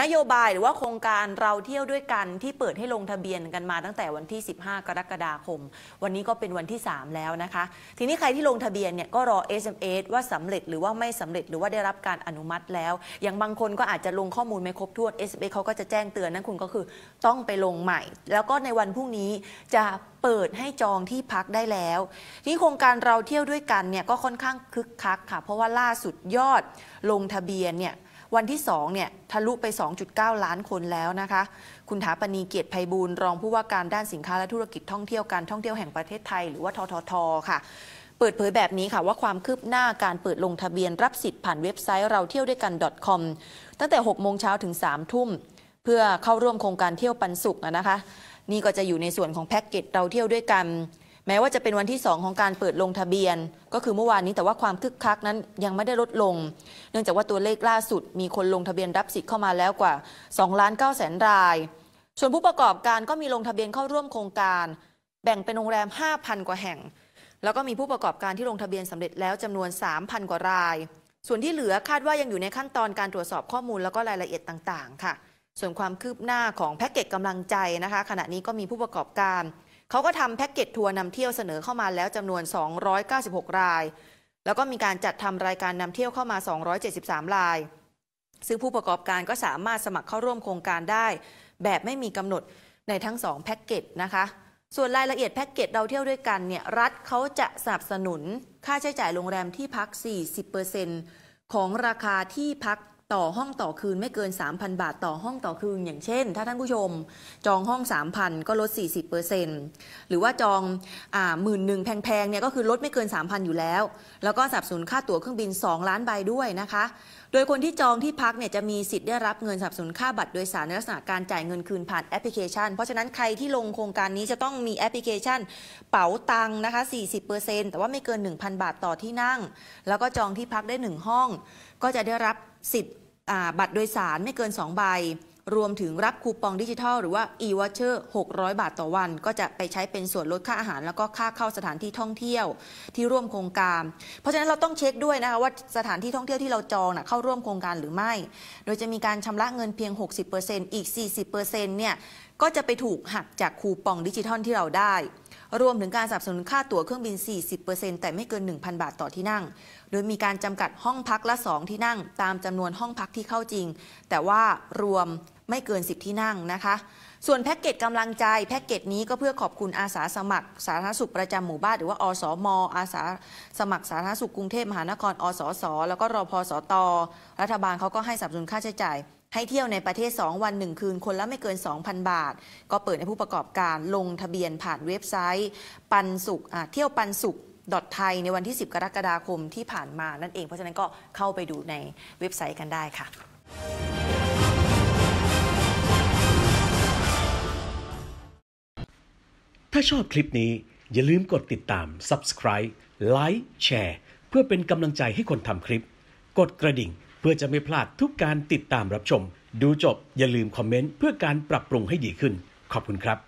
นโยบายหรือว่าโครงการเราเที่ยวด้วยกันที่เปิดให้ลงทะเบียนกันมาตั้งแต่วันที่ 15 กรกฎาคม วันนี้ก็เป็นวันที่ 3 แล้วนะคะ ทีนี้ใครที่ลงทะเบียนเนี่ยก็รอ SMS ว่าสำเร็จหรือว่าไม่สำเร็จหรือว่าได้รับการอนุมัติแล้ว อย่างบางคนก็อาจจะลงข้อมูลไม่ครบถ้วน SMS เขาก็จะแจ้งเตือนนั่นคุณก็คือต้องไปลงใหม่ แล้วก็ในวันพรุ่งนี้จะเปิดให้จองที่พักได้แล้วนี่โครงการเราเที่ยวด้วยกันเนี่ยก็ค่อนข้างคึกคักค่ะ เพราะว่าล่าสุดยอดลงทะเบียนเนี่ยวันที่ 2 เนี่ย ทะลุไป 2.9 ล้านคนแล้วนะคะ คุณถาปณีเกียรติภัยบูลรองผู้ว่าการด้านสินค้าและธุรกิจท่องเที่ยวการท่องเที่ยวแห่งประเทศไทย หรือว่าทททค่ะ เปิดเผยแบบนี้ค่ะว่าความคืบหน้าการเปิดลงทะเบียนรับสิทธิ์ผ่านเว็บไซต์เราเที่ยวด้วยกัน .com ตั้งแต่ 6 โมงเช้าถึง3ทุ่มเพื่อเข้าร่วมโครงการเที่ยวปันสุกนะคะ นี่ก็จะอยู่ในส่วนของแพ็กเกจเราเที่ยวด้วยกันแม้ว่าจะเป็นวันที่ 2 ของการเปิดลงทะเบียน ก็คือเมื่อวานนี้แต่ว่าความคึกคักนั้นยังไม่ได้ลดลง เนื่องจากว่าตัวเลขล่าสุด มีคนลงทะเบียนรับสิทธิ์เข้ามาแล้วกว่า2ล้าน9แสนราย ส่วนผู้ประกอบการก็มีลงทะเบียนเข้าร่วมโครงการ แบ่งเป็นโรงแรม5,000กว่าแห่ง แล้วก็มีผู้ประกอบการที่ลงทะเบียนสำเร็จแล้ว จำนวน 3,000 กว่าราย ส่วนที่เหลือคาดว่ายังอยู่ในขั้นตอนการตรวจสอบข้อมูลแล้วก็รายละเอียดต่างๆ ค่ะ ส่วนความคืบหน้าของแพ็กเกจกำลังใจนะคะ ขณะนี้ก็มีผู้ประกอบการเขาก็ทำแพ็กเกจทัวร์นำเที่ยวเสนอเข้ามาแล้วจำนวน 296ราย แล้วก็มีการจัดทำรายการนำเที่ยวเข้ามา 273ราย ซึ่งผู้ประกอบการก็สามารถสมัครเข้าร่วมโครงการได้ แบบไม่มีกำหนดในทั้ง2แพ็กเกจนะคะ ส่วนรายละเอียดแพ็กเกจเราเที่ยวด้วยกันเนี่ยรัฐเขาจะสนับสนุนค่าใช้จ่ายโรงแรมที่พัก 40%ของราคาที่พักต่อห้องต่อคืนไม่เกิน 3,000 บาทต่อห้องต่อคืน อย่างเช่นถ้าท่านผู้ชมจองห้อง 3,000ก็ลด 40%หรือว่าจองอ่าหมื่นหนึ่งแพงๆเนี่ยก็คือลดไม่เกิน 3,000อยู่แล้ว แล้วก็สับสนค่าตั๋วเครื่องบิน 2 ล้านใบด้วยนะคะ โดยคนที่จองที่พักเนี่ยจะมีสิทธิ์ได้รับเงินสับสนค่าบัตรโดยสารในลักษณะการจ่ายเงินคืนผ่านแอปพลิเคชัน เพราะฉะนั้นใครที่ลงโครงการนี้จะต้องมีแอปพลิเคชันเป๋าตังนะคะ40%แต่ว่าไม่เกิน1,000บาทต่อที่นั่ง แล้วก็จองที่พักได้1ห้อง ก็จะได้รับสิทธิ์บัตรโดยสารไม่เกิน2ใบรวมถึงรับคูปองดิจิทัลหรือว่า e-voucher 600 บาทต่อวัน ก็จะไปใช้เป็นส่วนลดค่าอาหารแล้วก็ค่าเข้าสถานที่ท่องเที่ยวที่ร่วมโครงการ เพราะฉะนั้นเราต้องเช็คด้วยนะคะว่าสถานที่ท่องเที่ยวที่เราจองนะเข้าร่วมโครงการหรือไม่ โดยจะมีการชำระเงินเพียง 60%อีก 40%เนี่ยก็จะไปถูกหักจากคูปองดิจิทัลที่เราได้รวมถึงการสนับสนุนค่าตั๋วเครื่องบิน 40%แต่ไม่เกิน 1,000 บาทต่อที่นั่ง โดยมีการจำกัดห้องพักละ 2 ที่นั่ง ตามจำนวนห้องพักที่เข้าจริง แต่ว่ารวมไม่เกิน 10 ที่นั่งนะคะ ส่วนแพ็กเกจกำลังใจแพ็กเกจนี้ก็เพื่อขอบคุณอาสาสมัคร สาธารณสุขประจำหมู่บ้านหรือว่าอสม อาสาสมัครสาธารณสุขกรุงเทพมหานครอสสแล้วก็รอพอสตรัฐบาลเขาก็ให้สับสนุนค่าใช้จ่ายให้เที่ยวในประเทศ 2 วัน 1 คืน คนละไม่เกิน 2,000 บาท ก็เปิดให้ผู้ประกอบการลงทะเบียนผ่านเว็บไซต์ ปันสุขเที่ยวปันสุขทไทย ในวันที่ 10 กรกฎาคมที่ผ่านมานั่นเอง เพราะฉะนั้นก็เข้าไปดูในเว็บไซต์กันได้ค่ะ ถ้าชอบคลิปนี้อย่าลืมกดติดตาม subscribe like s แชร์เพื่อเป็นกำลังใจให้คนทำคลิป กดกระดิ่งพื่อจะไม่พลาดทุกการติดตามรับชม ดูจบอย่าลืมคอมเมนต์เพื่อการปรับปรุงให้ดีขึ้น ขอบคุณครับ